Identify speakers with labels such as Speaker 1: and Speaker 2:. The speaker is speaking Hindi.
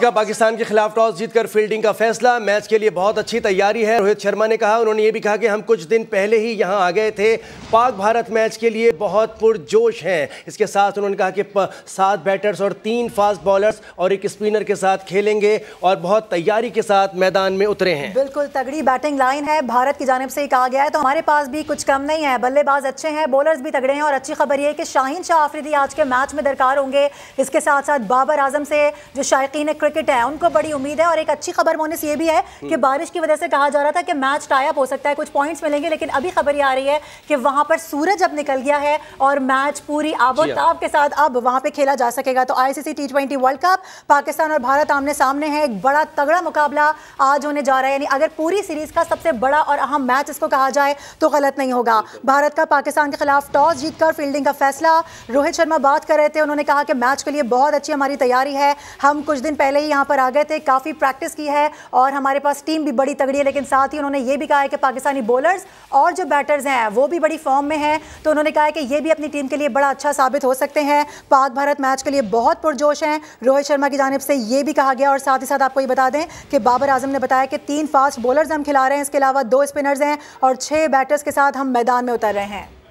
Speaker 1: का पाकिस्तान के खिलाफ टॉस जीतकर फील्डिंग का फैसला मैच के लिए बहुत अच्छी तैयारी है रोहित शर्मा ने कहा उन्होंने ये भी कहा कि हम कुछ दिन पहले ही यहाँ आ गए थे पाक भारत मैच के लिए बहुत पुरजोश हैं इसके साथ उन्होंने कहा कि सात बैटर्स और तीन फास्ट बॉलर्स और एक स्पिनर के साथ खेलेंगे और बहुत तैयारी के साथ मैदान में उतरे हैं
Speaker 2: बिल्कुल तगड़ी बैटिंग लाइन है भारत की जानब से कहा गया है तो हमारे पास भी कुछ कम नहीं है बल्लेबाज अच्छे हैं बॉलर भी तगड़े हैं और अच्छी खबर यह है कि शाहीन शाह आफरीदी आज के मैच में दरकार होंगे इसके साथ साथ बाबर आजम से जो शायक क्रिकेट है उनको बड़ी उम्मीद है और एक अच्छी खबर मोनिस से ये भी है कि हम्म। बारिश की वजह से कहा जा रहा था कि मैच टाइप हो सकता है कुछ पॉइंट्स मिलेंगे लेकिन अभी खबर ये आ रही है कि वहां पर सूरज अब निकल गया है और मैच पूरी हाँ। आबोताब के साथ अब वहां पर खेला जा सकेगा तो ICC T twenty world cup Pakistan और भारत आमने सामने है एक बड़ा तगड़ा मुकाबला आज होने जा रहा है यानी अगर पूरी सीरीज का सबसे बड़ा और अहम मैच इसको कहा जाए तो गलत नहीं होगा भारत का पाकिस्तान के खिलाफ टॉस जीतकर फील्डिंग का फैसला रोहित शर्मा बात कर रहे थे उन्होंने कहा कि मैच के लिए बहुत अच्छी हमारी तैयारी है हम कुछ दिन पहले पहले ही यहाँ पर आ गए थे काफ़ी प्रैक्टिस की है और हमारे पास टीम भी बड़ी तगड़ी है लेकिन साथ ही उन्होंने ये भी कहा है कि पाकिस्तानी बॉलर्स और जो बैटर्स हैं वो भी बड़ी फॉर्म में हैं तो उन्होंने कहा है कि ये भी अपनी टीम के लिए बड़ा अच्छा साबित हो सकते हैं पाक भारत मैच के लिए बहुत पुरजोश हैं रोहित शर्मा की जानब से ये भी कहा गया और साथ ही साथ आपको ये बता दें कि बाबर आजम ने बताया कि तीन फास्ट बॉलर्स हम खिला रहे हैं इसके अलावा दो स्पिनर्स हैं और छः बैटर्स के साथ हम मैदान में उतर रहे हैं